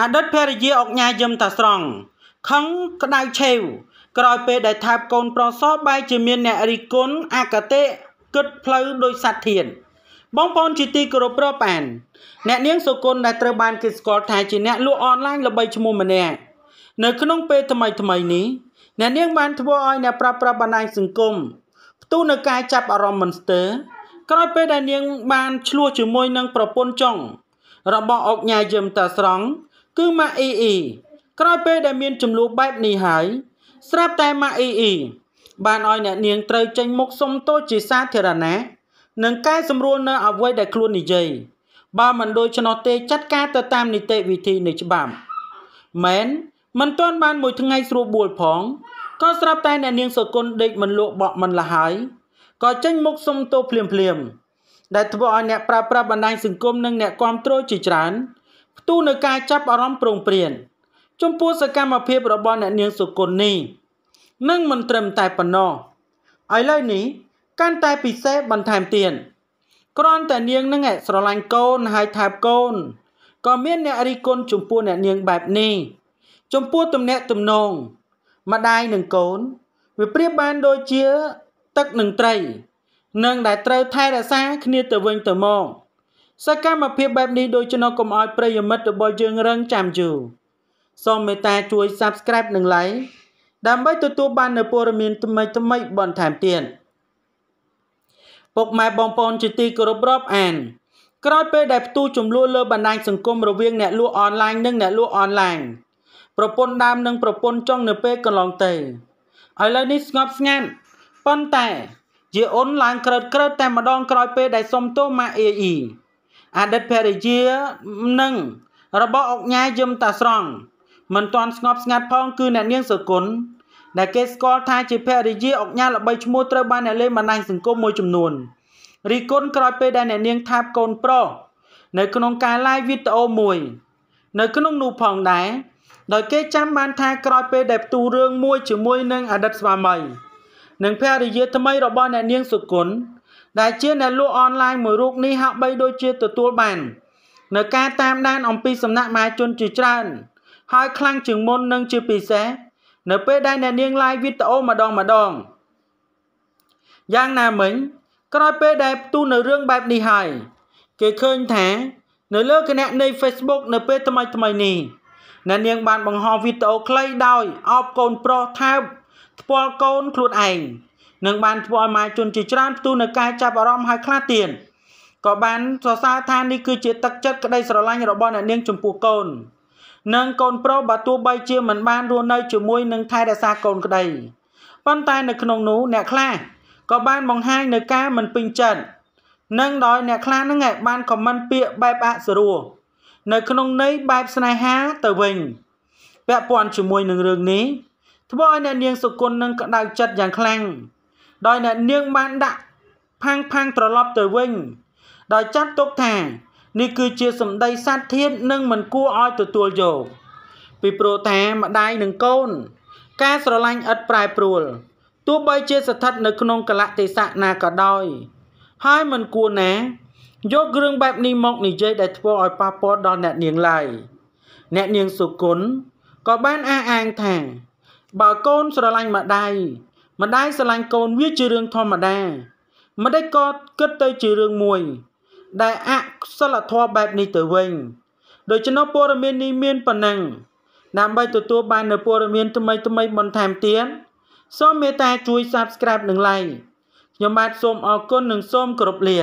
អតីតភរិយាអុកញ៉ាយឹមតាស្រង់ខឹងក្តៅឆេវ ក្រោយពេលដែលថាបកូនប្រុសសបែជាមានអ្នករិះគន់អកតេគិតផ្លូវដោយសត្វធាន បងប្អូនជាទីគោរពប្របានអ្នកនាងសុគន្ធដែលត្រូវបានគេស្គាល់ថាជាអ្នកលក់អនឡាញល្បីឈ្មោះម្នាក់នៅក្នុងពេលថ្មីថ្មីនេះអ្នកនាង បានធ្វើឲ្យអ្នកប្រាប់ប្រាប់បណ្ដាញសង្គមផ្ទុះនៅការចាប់អារម្មណ៍មិនស្ទើរក្រោយពេលដែលនាងបាន ឆ្លោះជាមួយនឹងប្រពន្ធចុង របស់អុកញ៉ាយឹមតាស្រង់គឺម៉ាអ៊ីអ៊ីក្រោយពេលដែលមានចំនួនបែបនេះហើយស្រាប់តែម៉ាអ៊ីអ៊ីបានឲ្យអ្នកនាងត្រូវចេញ មុខសុំទោសជាសាធារណៈនិងកែសម្រួលនៅអ្វីដែលខ្លួននិយាយបើមិនដូច្នោះទេចាត់ការទៅតាមនីតិវិធីនៃច្បាប់មែនមិនទាន់បានមួយថ្ងៃស្រួលបួលផងក៏ស្រាប់តែអ្នកនាងសគុណដេកមិនលក់បក់មិនលះហើយក៏ចេញមុខសុំទោសភ្លាមភ្លាមដែលធ្វើឲ្យអ្នកប្រើប្រាស់បណ្ដាញសង្គមនិងអ្នកគ្រប់គ្រងជាច្រើនផ្ទុះនឹងការចាប់អារម្មណ៍ប្រងព្រានចំពោះសកម្មភាពរបស់អ្នកនាងសុគន្ធនេះនឹងមិនត្រឹមតែប៉ុណ្ណោះឥឡូវនេះកាន់តែពិសេសបន្ថែមទៀតគ្រាន់តែនាងនឹងស្រឡាញ់កូនហើយថែបកូនក៏មានអ្នករីគុណចំពោះអ្នកនាងបែបនេះ ចំពោះទំនាក់ទំនងម្ដាយនិងកូន វាប្រៀបបានដូចជាទឹកនិងត្រីនឹងដែលត្រូវថែរក្សាគ្នាទៅវិញទៅមកសកម្មភាពបែបនេះដូច្នោះកុំឲ្យប្រិយមិត្តរបស់យើងរងចាំយូរសូមមេត្តាជួយ Subscribe និង Like ដើម្បីទទួលបាននូវព័ត៌មានថ្មីៗបន្ថែមទៀតពុកម៉ែបងប្អូនជាទីគោរពរាប់អានក្រោយពេលដែលផ្ទុះចំនួនលើបណ្ដាញសង្គមរវាងអ្នកលក់អនឡាញនិងអ្នកលក់អនឡាញប្រពន្ធដើមនិងប្រពន្ធចុងនៅពេលកន្លងទៅឥឡូវនេះស្ងប់ស្ងាត់ប៉ុន្តែយាអូនឡើងក្រើតក្រើតតែម្ដងក្រោយពេលដែលសុំទោសម៉ាក់អ៊ីអ៊ីអតីតភរិយានិងរបស់អុកញ៉ាយឹមតាស្រង់មិនទាន់ស្ងប់ស្ងាត់ផងគឺអ្នកនាងសុគន្ធដែលគេស្គាល់ថាជាភរិយាអុកញ៉ាល្បីឈ្មោះត្រូវបានអ្នកលេងបណ្ដាញសង្គមមួយចំនួនរីគុណក្រោយពេលដែលអ្នកនាងថាបកូនប្រុសនៅក្នុងការ live វីដេអូមួយ នៅក្នុងនោះផងដែរដោយគេចាំបានថា ក្រោយពេលដែលផ្ទុះរឿងមួយជាមួយនឹងអតីតស្វាមីនិងភរិយាថ្មីរបស់អ្នកនាងសុគន្ធដែលជាអ្នកលក់អនឡាញមួយរូបនេះហាក់បីដូចជាទទួលបាន នៅការតាមដានអំពីសំណាក់មហាជនជាច្រើន ហើយខ្លាំងជាងមុននិងជាពិសេស នៅពេលដែលអ្នកនាង live វីដេអូម្ដងម្ដងយ៉ាងណាមិញក្រោយពេលដែលផ្ទុះនៅរឿងបែបនេះហើយគេឃើញថានៅលើគណនី Facebook នៅពេលថ្មីថ្មីនេះអ្នកនាង បានបង្ហោះវីដេអូខ្លីដោយអបកូនប្រុសថើបផ្ពាល់កូនខ្លួនឯងនឹងបានធ្វើឲ្យម៉ាយជនជាច្រើនផ្ទុះនៅការចាប់អារម្មណ៍ហើយខ្លះទៀតក៏បានសរសើរថានេះគឺជាទឹកចិត្តក្តីស្រឡាញ់របស់អ្នកនាងចំពោះកូននិងកូនប្រុសបើទោះបីជាមិនបានរស់នៅជាមួយនឹងថែរក្សាកូនក្តីប៉ុន្តែនៅក្នុងនោះអ្នកខ្លះក៏បានបង្ហាញនៅការមិនពេញចិត្តនិងដោយ អ្នកខ្លះហ្នឹងឯងបានខមមិនពាក្យបែបអសរោះនៅក្នុងន័យបែបស្នេហាទៅវិញពាក់ព័ន្ធជាមួយនឹងរឿងនេះធ្វើឲ្យអ្នកនាងសុគន្ធនឹងក្តៅចិត្តយ៉ាងខ្លាំងដោយអ្នកនាងបានដាក់ផាំងផាំងត្រឡប់ទៅវិញដោយចាត់ទុកថានេះគឺជាសម្ដីសัตว์ធាតនិងមិនគួរឲ្យទទួលយកពីព្រោះថាម្ដាយនិងកូន ការស្រឡាញ់ឥតប្រែប្រួលទោះបីជាស្ថិតនៅក្នុងកលៈទេសៈណាក៏ដោយ ហើយមិនគួរណា យកគ្រឿងបែបនេះមកនិយាយដែលធ្វើឲ្យប៉ះពាល់ដល់អ្នកនាងឡើយអ្នកនាងសុគន្ធក៏បានអះអាងថា បើកូនស្រឡាញ់ម្ដាយម្ដាយស្រឡាញ់កូនវាជារឿងធម្មតាម្ដេចក៏គិតទៅជារឿងមួយ ដែលអកុសលធម៌បែបនេះទៅវិញ ដូច្នោះព័ត៌មាននេះមានប៉ុណ្ណឹងដើម្បីទទួលបាននូវព័ត៌មានថ្មីថ្មីបន្ថែមទៀតសូមមេត្តាជួយ Subscribe និង Like ខ្ញុំបាទសូមអរគុណនិងសូមគោរពលា